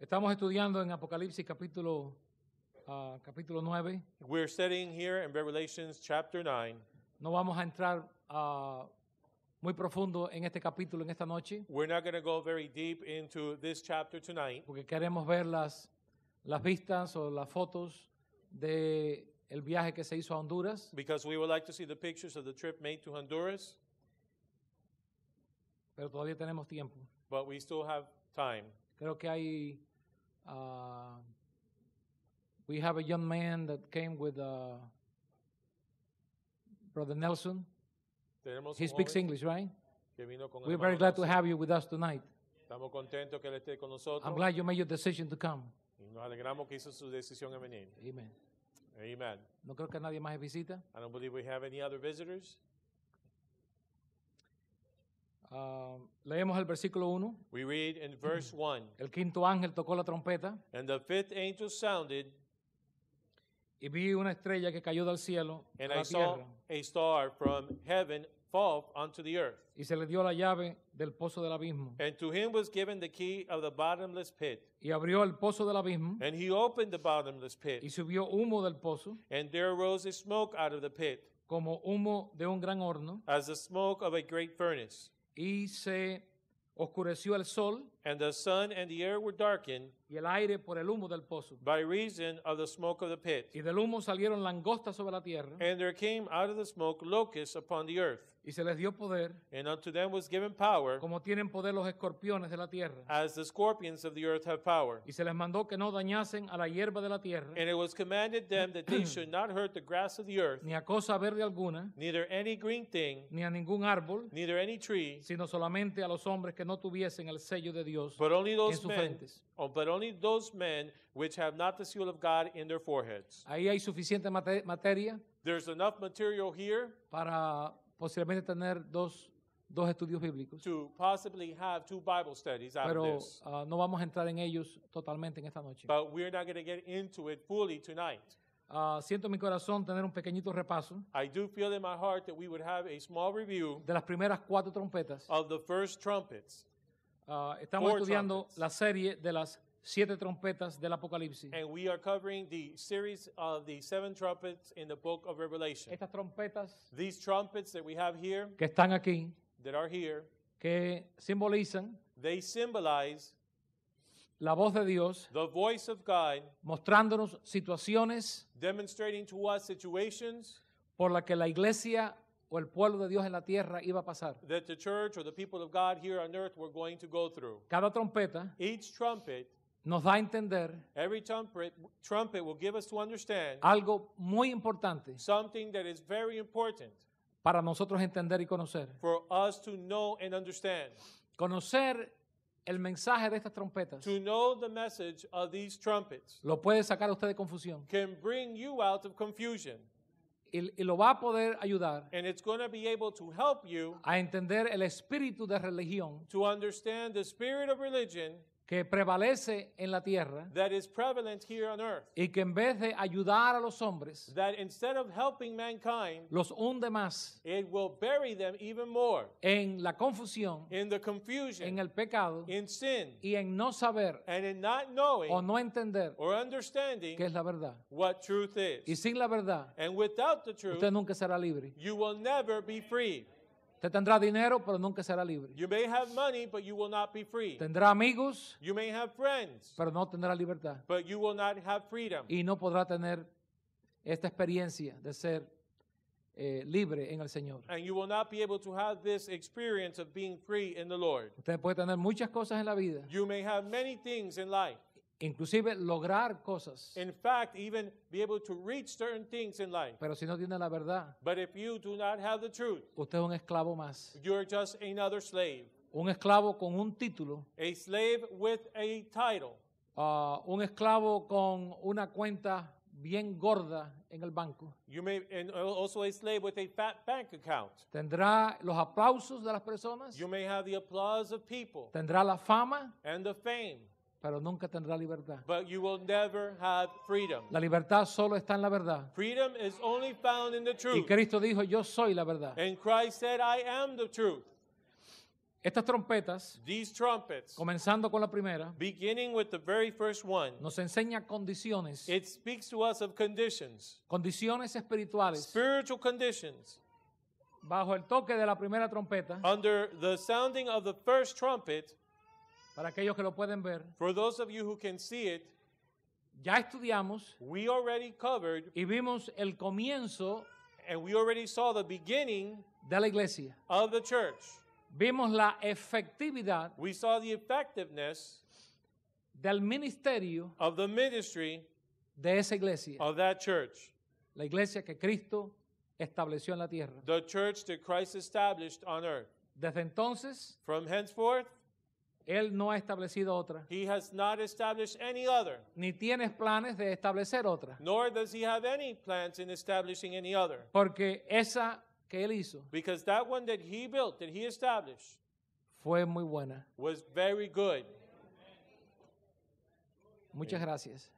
Estamos estudiando en Apocalipsis capítulo uh, capítulo 9. We're studying here in Revelations chapter 9. No vamos a entrar uh, muy profundo en este capítulo en esta noche. We're not going to go very deep into this chapter tonight porque queremos ver las las vistas o las fotos de el viaje que se hizo a Honduras. because we would like to see the pictures of the trip made to Honduras, Pero todavía tenemos tiempo. but we still have time. Creo que hay Uh, we have a young man that came with uh, Brother Nelson. He speaks English, right? We're very glad to have you with us tonight. que él esté con I'm glad you made your decision to come. Y nos que hizo su en venir. Amen. Amen. No creo que nadie más visita. I don't believe we have any other visitors. Ah, leemos el versículo 1. El quinto ángel tocó la trompeta y vi una estrella que cayó del cielo a y se le dio la llave del pozo del abismo y abrió el pozo del abismo y subió humo del pozo como humo de un gran horno as the smoke of a great y se oscureció el sol And the sun and the air were darkened y el aire por el humo del pozo. by reason of the smoke of the pit. Y del humo salieron langostas sobre la tierra And there came out of the smoke locusts upon the earth. y se les dio poder, And unto them was given power, como tienen poder los escorpiones de la tierra. as the scorpions of the earth have power. And it was commanded them that they should not hurt the grass of the earth, ni a cosa verde alguna, neither any green thing, ni a ningún árbol, neither any tree, sino solamente a los hombres que no tuviesen el sello de Dios Dios But only en those sus men, frentes. Oh, but only those men which have not the seal of God in their foreheads. Ahí hay suficiente materia There's enough material here para posiblemente tener dos, dos estudios bíblicos, to possibly have two Bible studies out pero of this. Ah, no vamos a entrar en ellos totalmente en esta noche. But we're not going to get into it fully tonight. Ah, siento en mi corazón tener un pequeñito repaso I do feel in my heart that we would have a small review de las primeras cuatro trompetas of the first trumpets Ah, estamos estudiando la serie de las siete trompetas del Apocalipsis. Uh, Estas trompetas que están aquí, que simbolizan la voz de Dios, mostrándonos situaciones por las que la iglesia o el pueblo de Dios en la tierra iba a pasar. the church or the people of God here on earth were going to go through. Cada trompeta Each trumpet, nos da a entender every trumpet, trumpet will give us to understand algo muy importante something that is very important para nosotros entender y conocer. for us to know and understand. Conocer el mensaje de estas trompetas To know the message of these trumpets lo puede sacar usted de confusión. can bring you out of confusion y, lo va a poder ayudar and it's going to be able to help you a entender el espíritu de religión to understand the spirit of religion que prevalece en la tierra y que en vez de ayudar a los hombres, los hunde más en la confusión, en el pecado y en no saber o no entender qué es la verdad. Y sin la verdad, usted nunca será libre. Usted tendrá dinero, pero nunca será libre. You may have money, but you will not be free. Tendrá amigos, You may have friends, pero no tendrá libertad. but you will not have freedom. Y no podrá tener esta experiencia de ser eh, libre en el Señor. And you will not be able to have this experience of being free in the Lord. Usted puede tener muchas cosas en la vida, You may have many things in life, Inclusive lograr cosas. Pero si no tiene la verdad, usted es un esclavo más. Un esclavo con un título, ah, un esclavo con una cuenta bien gorda en el banco. Tendrá los aplausos de las personas, tendrá la fama, pero nunca tendrá libertad. But you will never have freedom. La libertad solo está en la verdad. Freedom is only found in the truth. Y Cristo dijo, yo soy la verdad. And Christ said, I am the truth. Estas trompetas, These trumpets, comenzando con la primera, beginning with the very first one, nos enseña condiciones. It speaks to us of conditions. Condiciones espirituales. Spiritual conditions. Bajo el toque de la primera trompeta, under the sounding of the first trumpet, para aquellos que lo pueden ver, ya estudiamos y vimos el comienzo de la iglesia. Vimos la efectividad del ministerio de esa iglesia, la iglesia que Cristo estableció en la tierra. Desde entonces él no ha establecido otra. He has not established any other. Ni tienes planes de establecer otra. Nor does he have any plans in establishing any other. Porque esa que él hizo Because that one that he built, that he established, fue muy buena. was very good. Muchas gracias.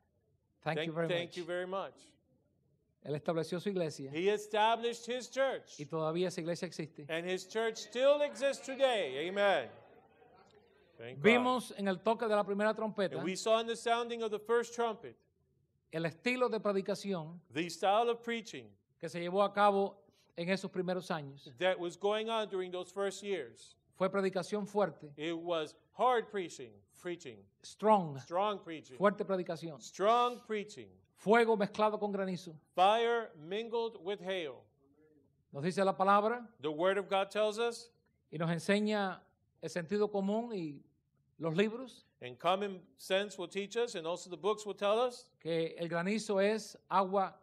Thank, you very thank much. you very much. Él estableció su iglesia He established his church, y todavía esa iglesia existe. and his church still exists today. Amen. Vimos en el toque de la primera trompeta. El estilo de predicación. Que se llevó a cabo en esos primeros años. Fue predicación fuerte. Strong. Fuerte predicación. Fuego mezclado con granizo. Nos dice la palabra. Y nos enseña el sentido común y los libros. And common sense will teach us, and also the books will tell us Que el granizo es agua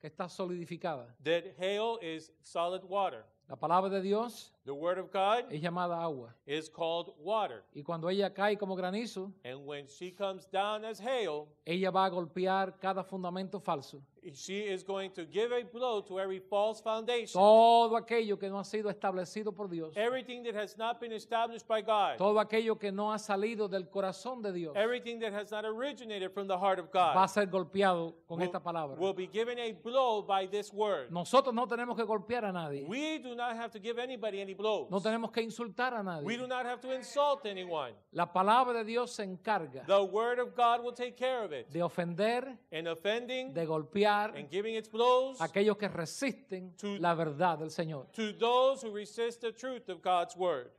que está solidificada. that hail is solid water. La palabra de Dios The Word of God es llamada agua. is called water. Y cuando ella cae como granizo, And when she comes down as hail, ella va a golpear cada fundamento falso. She is going to give a blow to every false foundation. Todo aquello que no ha sido establecido por Dios. Everything that has not been established by God. Todo aquello que no ha salido del corazón de Dios. Everything that has not originated from the heart of God. Va a ser golpeado con will, esta palabra. Will be given a blow by this word. Nosotros no tenemos que golpear a nadie. We do not have to give anybody any blows. No tenemos que insultar a nadie. We do not have to insult anyone. La palabra de Dios se encarga. The word of God will take care of it. De ofender, In offending, de golpear golpear and giving its blows aquellos que resisten to, la verdad del Señor. to those who resist the truth of God's word.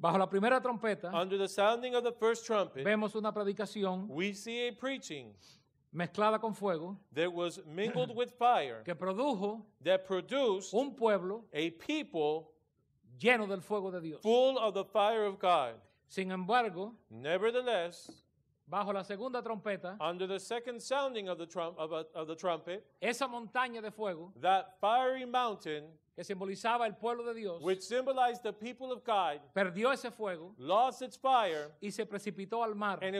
Bajo la primera trompeta Under the sounding of the first trumpet, vemos una predicación we see a preaching mezclada con fuego that was mingled with fire que produjo that produced un pueblo a people lleno del fuego de Dios. full of the fire of God. Sin embargo, Nevertheless, bajo la segunda trompeta, esa montaña de fuego, mountain, que simbolizaba el pueblo de Dios, perdió ese fuego, lost y se precipitó al mar, and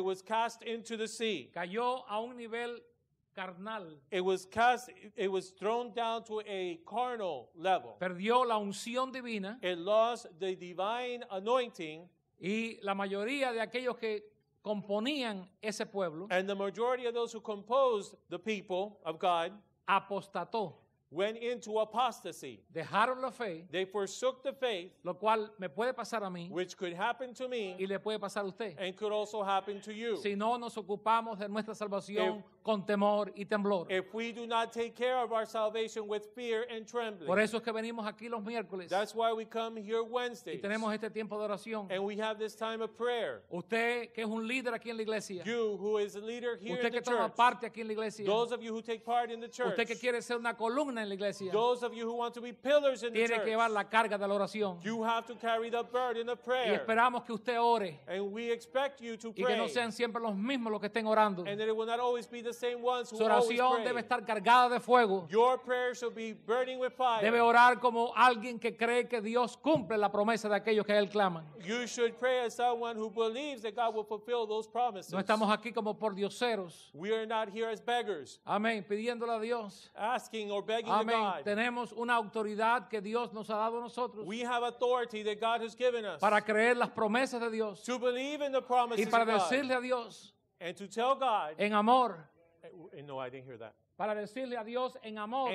Cayó a un nivel carnal. Perdió la unción divina. lost anointing. Y la mayoría de aquellos que componían ese pueblo and the majority of those who composed the people of God apostató went into apostasy. Dejaron la fe. They forsook the faith. Lo cual me puede pasar a mí. Which could happen to me. Y le puede pasar a usted. And could also happen to you. Si no nos ocupamos de nuestra salvación if, con temor y temblor. If we do not take care of our salvation with fear and trembling. Por eso es que venimos aquí los miércoles. That's why we come here Wednesdays. Y tenemos este tiempo de oración. And we have this time of prayer. Usted que es un líder aquí en la iglesia. You who is a leader here usted in the church. Usted que toma parte aquí en la iglesia. Those of you who take part in the church. Usted que quiere ser una columna en la iglesia. Tiene que llevar la carga de la oración. Y esperamos que usted ore y que no sean siempre los mismos los que estén orando. Su oración debe estar cargada de fuego. Debe orar como alguien que cree que Dios cumple la promesa de aquellos que a Él claman. No estamos aquí como por dioseros. Amén. Pidiéndole a Dios asking Amén. Tenemos una autoridad que Dios nos ha dado a nosotros para creer las promesas de Dios y para decirle a Dios en amor. Para decirle a Dios en amor,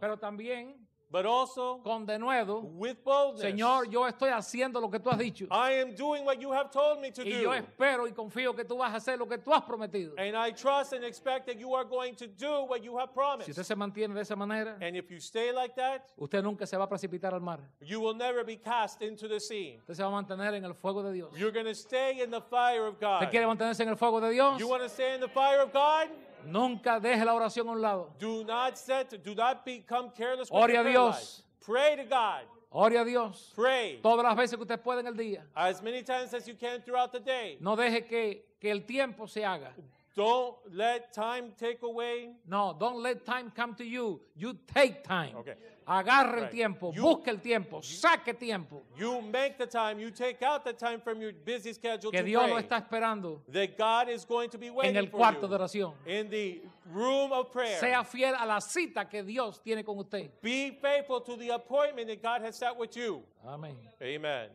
pero también But also, con denuedo, with boldness, Señor, yo estoy haciendo lo que tú has dicho. I am doing what you have told me to y do. yo espero y confío que tú vas a hacer lo que tú has prometido. And I trust and expect that you are going to do what you have promised. Si usted se mantiene de esa manera, and if you stay like that, usted nunca se va a precipitar al mar. You will never be cast into the sea. Usted se va a mantener en el fuego de Dios. You're going to stay in the fire of God. quiere mantenerse en el fuego de Dios? You want to stay in the fire of God? Nunca deje la oración a un lado. Do not set, do not become careless Ore a Dios. Pray to God. Ore a Dios. Pray. Todas las veces que usted pueda en el día. As many times as you can throughout the day. No deje que, que el tiempo se haga. Don't let time take away. No, don't let time come to you. You take time. Okay. Agarre el tiempo, busque el tiempo, saque tiempo. You make the time, you take out the time from your busy schedule que Dios lo está esperando that God is going to be waiting en el cuarto de oración. In the room of prayer. Sea fiel a la cita que Dios tiene con usted. Be faithful to the appointment that God has set with you. Amén. Amen. Amen.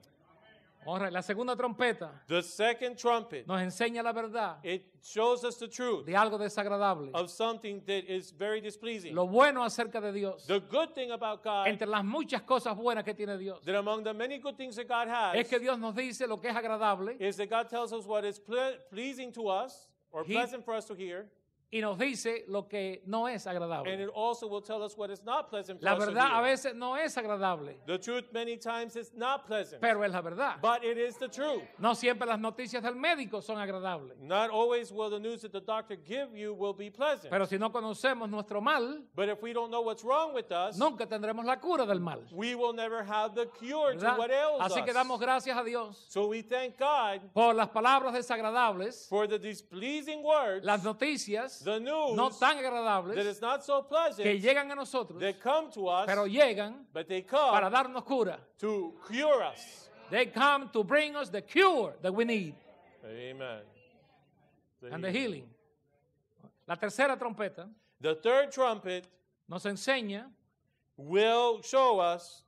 Honra, la segunda trompeta The second trumpet, nos enseña la verdad it shows us the truth de algo desagradable. of something that is very displeasing. Lo bueno acerca de Dios, The good thing about God, entre las muchas cosas buenas que tiene Dios, that among the many good things that God has, es que Dios nos dice lo que es agradable is that God tells us what is pleasing to us or He- pleasant for us to hear y nos dice lo que no es agradable. La verdad a veces no es agradable, pero es la verdad. No siempre las noticias del médico son agradables, pero si no conocemos nuestro mal, nunca tendremos la cura del mal. Así que damos gracias a Dios por las palabras desagradables, las noticias the news no tan agradables not so que llegan a nosotros, they come to us, pero llegan but they para darnos cura. to cure us. They come to bring us the cure that we need Amen. and the healing. healing. La tercera trompeta The third trumpet nos enseña will show us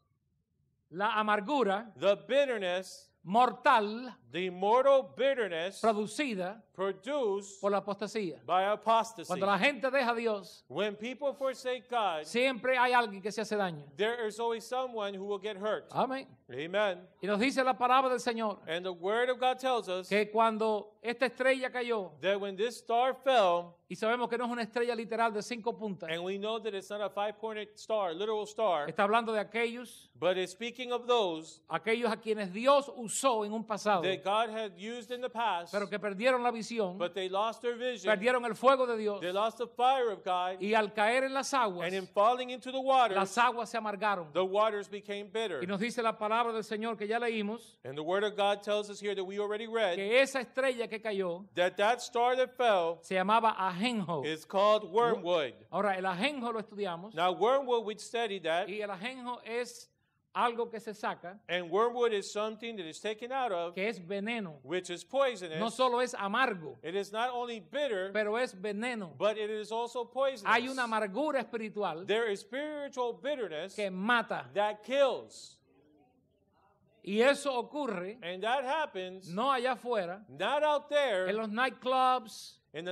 la amargura the bitterness, mortal the mortal bitterness producida produced por la apostasía. By apostasy. Cuando la gente deja a Dios, When people forsake God, siempre hay alguien que se hace daño. There is always someone who will get hurt. Amén. Amen. Y nos dice la palabra del Señor And the word of God tells us que cuando esta estrella cayó, that when this star fell, y sabemos que no es una estrella literal de cinco puntas. And we know that it's not a five-pointed star, literal star. Está hablando de aquellos. But it's speaking of those. Aquellos a quienes Dios usó en un pasado. That God had used in the past. Pero que perdieron la visión visión, but they lost their vision. perdieron el fuego de Dios. They lost the fire of God. Y al caer en las aguas, and in falling into the waters, las aguas se amargaron. The waters became bitter. Y nos dice la palabra del Señor que ya leímos, and the word of God tells us here that we already read, que esa estrella que cayó, that that star that fell, se llamaba ajenjo. Is called wormwood. Ahora el ajenjo lo estudiamos. Now wormwood we studied that. Y el ajenjo es algo que se saca. que es veneno. No solo es amargo. pero es veneno. Hay una amargura espiritual. que mata. kills. Y eso ocurre no allá afuera, en los nightclubs, in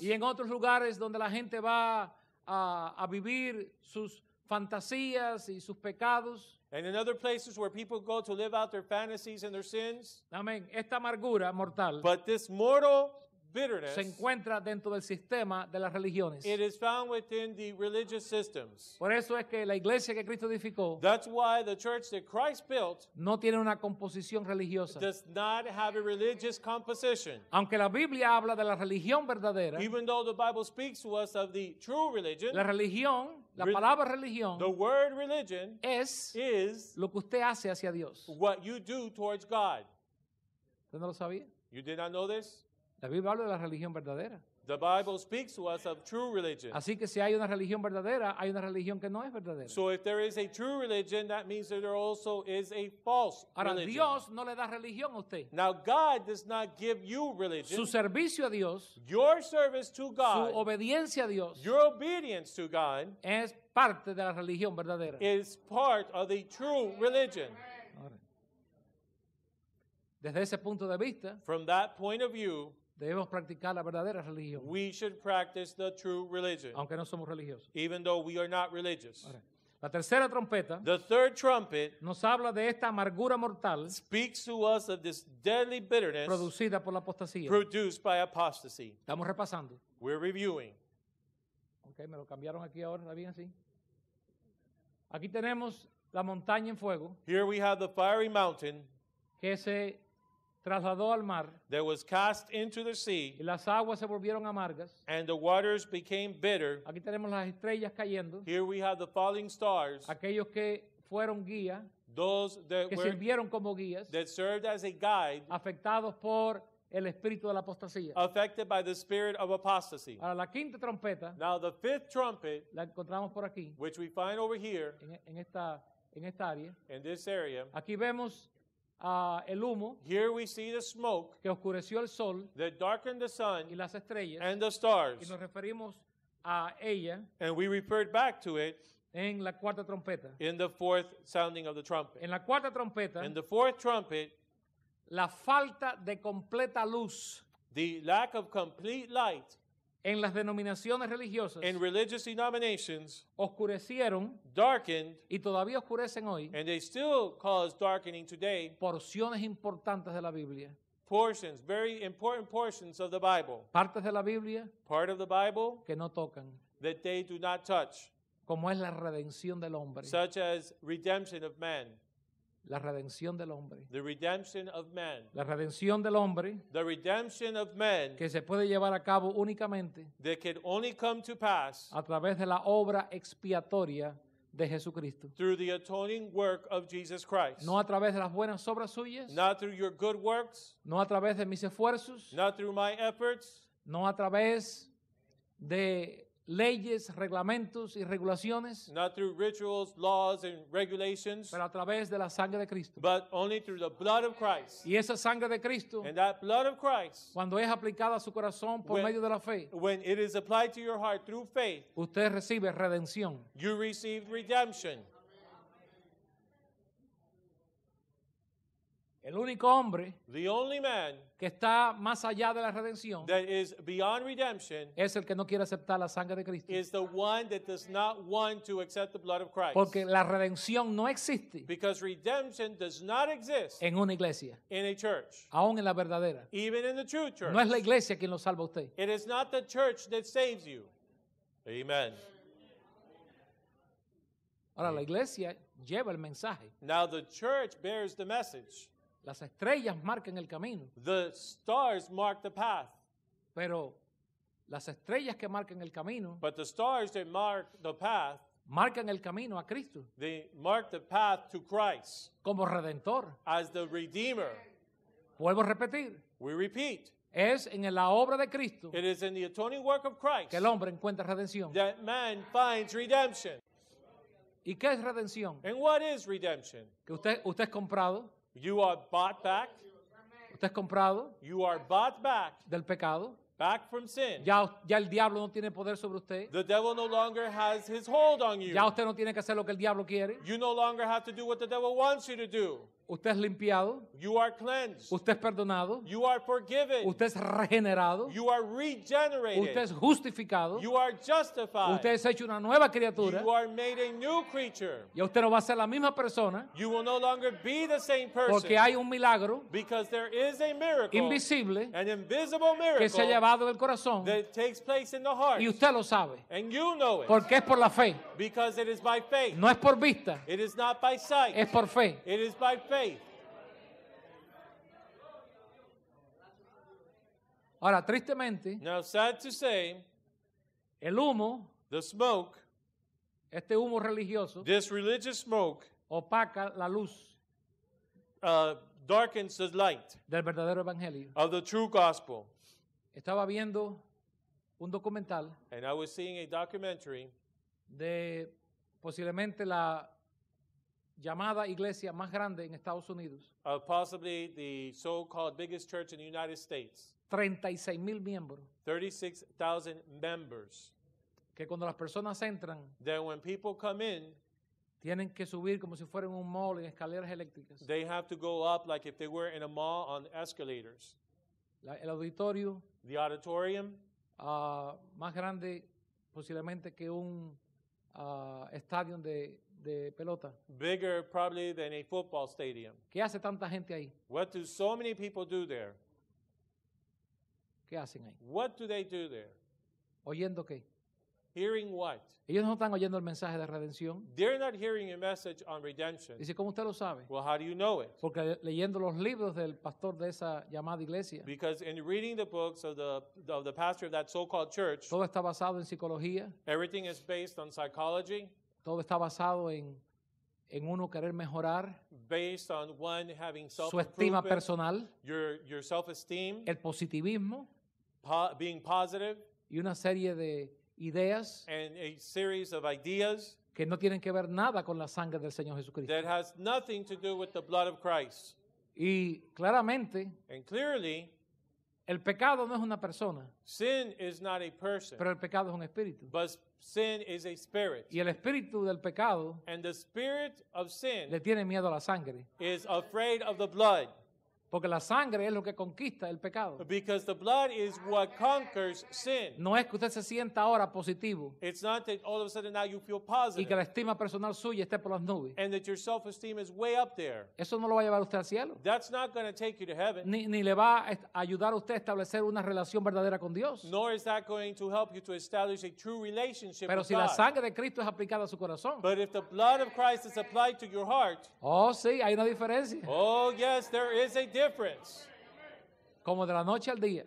y en otros lugares donde la gente va a, a vivir sus fantasías y sus pecados. And in other places where people go to live out their fantasies and their sins. Amén. Esta amargura mortal. But this mortal se encuentra dentro del sistema de las religiones. Por eso es que la iglesia que Cristo edificó no tiene una composición religiosa. Aunque la Biblia habla de la religión verdadera, la religión, la palabra religión, es lo que usted hace hacia Dios. ¿Usted no lo sabía? La Biblia habla de la religión verdadera. The Bible speaks to us of true religion. Así que si hay una religión verdadera, hay una religión que no es verdadera. So if there is a true religion, that means that there also is a false Ahora, religion. Dios no le da religión a usted. Now God does not give you religion. Su servicio a Dios, your service to God, su obediencia a Dios, your obedience to God, es parte de la religión verdadera. Is part of the true religion. Ahora, desde ese punto de vista, from that point of view, Debemos practicar la verdadera religión. We should practice the true religion, Aunque no somos religiosos. even though we are not religious. La tercera trompeta The third trumpet nos habla de esta amargura mortal speaks to us of this deadly bitterness producida por la apostasía. produced by apostasy. Estamos repasando. We're reviewing. Ok, me lo cambiaron aquí ahora, ¿está bien así? Aquí tenemos la montaña en fuego Here we have the fiery mountain que se trasladó al mar that was cast into the sea, y las aguas se volvieron amargas. and the waters became bitter. Aquí tenemos las estrellas cayendo, Here we have the falling stars, aquellos que fueron guías, those that, que were, sirvieron como guías, that served as a guide, afectados por el espíritu de la apostasía. affected by the spirit of apostasy. Ahora la quinta trompeta Now, the fifth trumpet, la encontramos por aquí, which we find over here en, en esta, en esta área. in this area, Aquí vemos Uh, el humo Here we see the smoke que oscureció el sol that darkened the sun y las estrellas and the y stars. nos referimos a ella And we referred back to it en la cuarta trompeta. in the fourth sounding of the trumpet. En la cuarta trompeta, In the fourth trumpet, la falta de completa luz the lack of complete light en las denominaciones religiosas oscurecieron y todavía oscurecen hoy porciones importantes de la Biblia. Partes de la Biblia que no tocan. Como es la redención del hombre. La redención del hombre. The redemption of La redención del hombre. Que se puede llevar a cabo únicamente. only A través de la obra expiatoria de Jesucristo. No a través de las buenas obras suyas. good works. No a través de mis esfuerzos. No a través de leyes, reglamentos y regulaciones, pero a través de la sangre de Cristo. Y esa sangre de Cristo, cuando es aplicada a su corazón por medio de la fe, usted recibe redención. El único hombre the only man que está más allá de la redención that is beyond redemption es el que no quiere aceptar la sangre de Cristo. Is the one that does not want to accept the blood of Christ. Porque la redención no existe Because redemption does not exist en una iglesia, in a church, aún en la verdadera. Even in the true church. No es la iglesia quien lo salva a usted. It is not the church that saves you. Amen. Ahora la iglesia lleva el mensaje. Now the church bears the message. Las estrellas marcan el camino. The stars mark the path. Pero las estrellas que marcan el camino But the stars that mark the path marcan el camino a Cristo. They mark the path to Christ como redentor. as the redeemer. Vuelvo a repetir. We repeat. Es en la obra de Cristo It is in the atoning work of Christ que el hombre encuentra redención. that man finds redemption. ¿Y qué es redención? And what is redemption? Que usted usted es comprado, You are bought back. Usted es comprado You are bought back, del pecado. back from sin. Ya, ya el diablo no tiene poder sobre usted. The devil no longer has his hold on you. Ya usted no tiene que hacer lo que el diablo quiere. You no longer have to do what the devil wants you to do. Usted es limpiado. Usted es perdonado. Usted es regenerado. Usted es justificado. Usted es hecho una nueva criatura. Y usted no va a ser la misma persona. Porque hay un milagro invisible que se ha llevado del corazón. Y usted lo sabe. Porque es por la fe. No es por vista. Es por fe. Ahora, tristemente, Now, sad to say, el humo, the smoke, este humo religioso, this religious smoke, opaca la luz uh, darkens the light del verdadero evangelio. of the true gospel. Estaba viendo un documental And I was seeing a documentary de posiblemente la llamada iglesia más grande en Estados Unidos, of possibly the so-called biggest church in the United States, 36 mil miembros, 36,000 members. que cuando las personas entran, Then when people come in, tienen que subir como si fueran un mall en escaleras eléctricas. they have to go up like if they were in a mall on escalators. La- el auditorio The auditorium, ah, más grande posiblemente que un uh, stadium de, de pelota. Bigger probably than a football stadium. ¿Qué hace tanta gente ahí? What do so many people do there? ¿Qué hacen ahí? What do they do there? ¿Oyendo qué? Ellos no están oyendo el mensaje de redención. They're ¿cómo usted lo sabe? Porque leyendo los libros del pastor de esa llamada iglesia. Todo está basado en psicología. Todo está basado en uno querer mejorar su estima personal, el positivismo, y una serie de ideas series ideas que no tienen que ver nada con la sangre del Señor Jesucristo. Y claramente, el pecado no es una persona, sin pero el pecado es un espíritu. Y el espíritu del pecado le tiene miedo a la sangre. Porque la sangre es lo que conquista el pecado. Because the blood is what conquers sin. No es que usted se sienta ahora positivo It's not that all of a sudden now you feel positive. y que la estima personal suya esté por las nubes. and that your self esteem is way up there. Eso no lo va a llevar usted al cielo. That's not going to take you to heaven, Ni, ni le va a ayudar a usted a establecer una relación verdadera con Dios. nor is that going to help you to establish a true relationship Pero with si la sangre de Cristo es aplicada a su corazón. But if the blood of Christ is applied to your heart, Oh, sí, hay una diferencia. oh, yes, there is a difference. Como de la noche al día.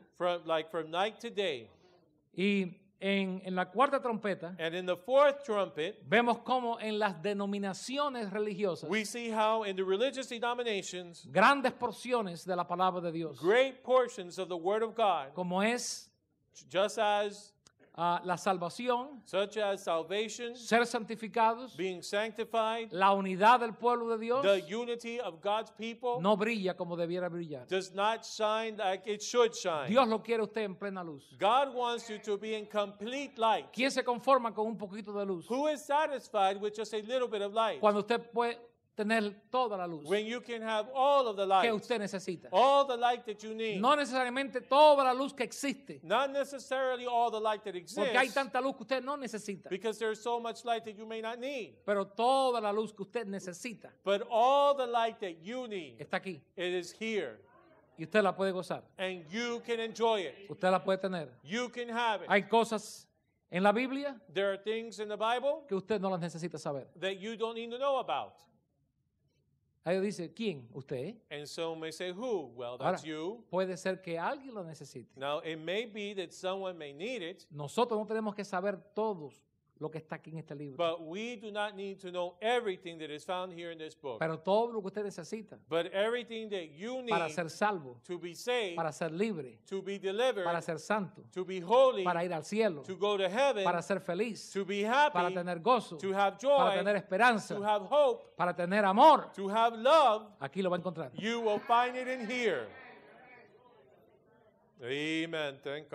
Y en, en, la cuarta trompeta, vemos como en las denominaciones religiosas, grandes porciones de la palabra de Dios, como es, just Uh, la salvación, such as salvation, ser santificados, being sanctified, la unidad del pueblo de Dios, the unity of God's people, no brilla como debiera brillar. Does not shine like it should shine. Dios lo quiere usted en plena luz. God wants you to be in complete light. ¿Quién se conforma con un poquito de luz? Who is satisfied with just a little bit of light? Cuando usted puede tener toda la luz when you can have all of the light, que usted necesita. all the light that you need. No necesariamente toda la luz que existe. Not necessarily all the light that exists. Porque hay tanta luz que usted no necesita. Because there is so much light that you may not need. Pero toda la luz que usted necesita. But all the light that you need. Está aquí. It is here. Y usted la puede gozar. And you can enjoy it. Usted la puede tener. You can have it. Hay cosas en la Biblia there are things in the Bible que usted no las necesita saber. That you don't need to know about. Ellos dicen, ¿quién? Usted. Puede ser que alguien lo necesite. Nosotros no tenemos que saber todos lo que está aquí en este libro. Pero todo lo que usted necesita para ser salvo, para ser libre, para ser santo, para ir al cielo, para ser feliz, para tener gozo, para tener esperanza, para tener amor, aquí lo va a encontrar. You Amen. Thank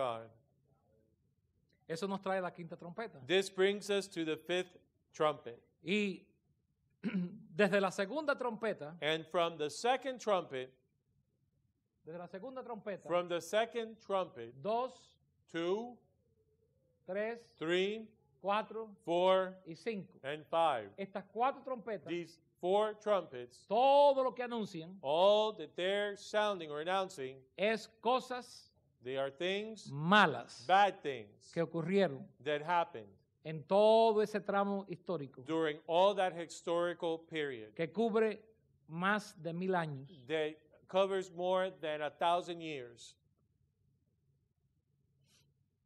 eso nos trae la quinta trompeta. This brings us to the fifth trumpet. Y desde la segunda trompeta, And from the second trumpet, desde la segunda trompeta, from the second trumpet, dos, two, tres, three, cuatro, four, y cinco. and five, Estas cuatro trompetas, these four trumpets, todo lo que anuncian all that they're sounding or announcing es cosas They are things malas bad things que ocurrieron that happened en todo ese tramo histórico during all that historical period que cubre más de mil años. that covers more than a thousand years.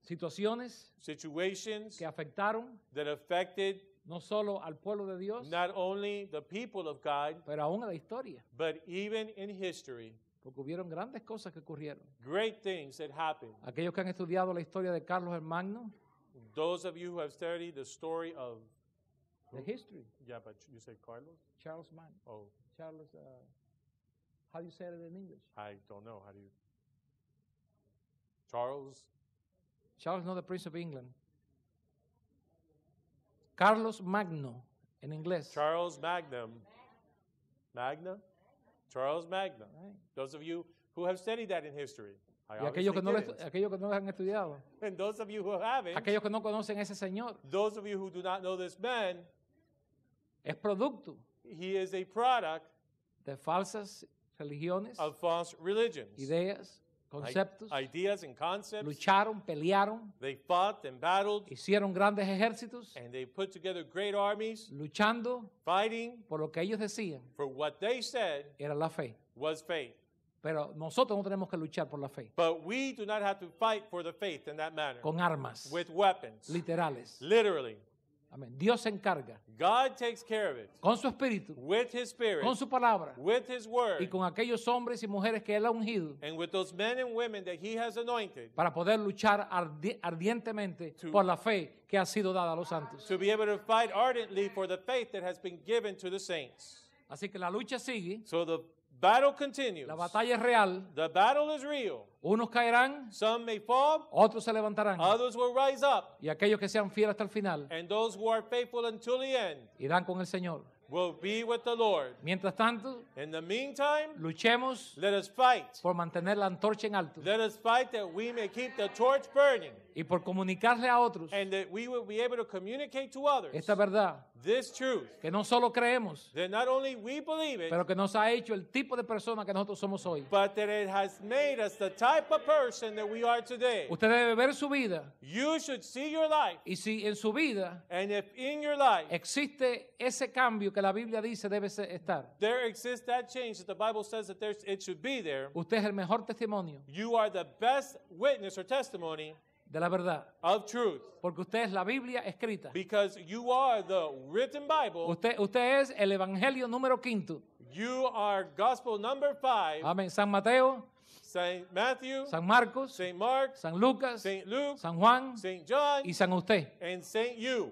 Situaciones Situations que afectaron that affected no solo al pueblo de Dios, not only the people of God, pero aún a la historia. but even in history. Porque hubieron grandes cosas que ocurrieron. Great things that happened. Aquellos que han estudiado la historia de Carlos el Magno. Those of you who have studied the story of the history. Yeah, but you said Carlos? Charles Magno. Oh. Charles uh, How do you say it in English? I don't know. How do you Charles Charles no the Prince of England. Carlos Magno en inglés. Charles Magnum. Magna? Charles Magnum. Those of you who have studied that in history. I y aquellos que, no lo, aquellos que no lo han estudiado. And those of you who haven't, aquellos que no conocen ese señor. Those of you who do not know this man. Es producto. He is a product. De falsas religiones. Of false religions. Ideas conceptos, ideas and concepts. lucharon, pelearon, they fought and battled, hicieron grandes ejércitos, and they put together great armies, luchando fighting, por lo que ellos decían, for what they said era la fe. Was faith. Pero nosotros no tenemos que luchar por la fe. But we do not have to fight for the faith in that manner. Con armas. With weapons. Literales. Literally. Dios se encarga. Con su espíritu. Con su palabra. Y con aquellos hombres y mujeres que él ha ungido. Para poder luchar ardientemente por la fe que ha sido dada a los santos. Así que la lucha sigue battle continues. La batalla es real. The battle is real. Unos caerán, Some may fall, otros se levantarán. Others will rise up. Y aquellos que sean fieles hasta el final And those who are faithful until the end irán con el Señor. will be with the Lord. Mientras tanto, In the meantime, luchemos let us fight. por mantener la antorcha en alto. Let us fight that we may keep the torch burning y por comunicarle a otros esta verdad que no solo creemos pero que nos ha hecho el tipo de persona que nosotros somos hoy usted debe ver su vida y si en su vida existe ese cambio que la Biblia dice debe estar usted es el mejor testimonio de la verdad. Of truth. Porque usted es la Biblia escrita. Because you are the written Bible. Usted, usted es el Evangelio número quinto. You are gospel number Amén. San Mateo. San Matthew, San Marcos, Saint Mark, San Lucas, Saint Luke, San Juan y San usted. And Saint you.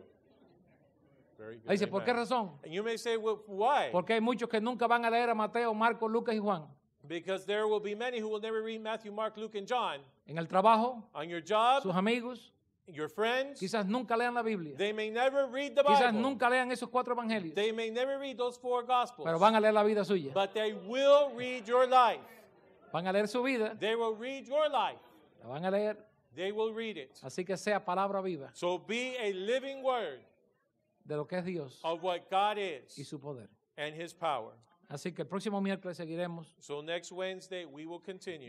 dice, ¿por qué razón? And you may say, why? Porque hay muchos que nunca van a leer a Mateo, Marcos, Lucas y Juan. Because there will be many who will never read Matthew, Mark, Luke and John. En el trabajo, on your job, sus amigos, your friends, quizás nunca lean la Biblia. They may never read the Bible. Quizás nunca lean esos cuatro evangelios. They may never read those four gospels. Pero van a leer la vida suya. But they will read your life. Van a leer su vida. They will read your life. La van a leer. They will read it. Así que sea palabra viva. So be a living word. De lo que es Dios. Of what God is. Y su poder. And his power. Así que el próximo miércoles seguiremos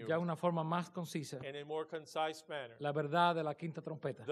ya una forma más concisa la verdad de la quinta trompeta.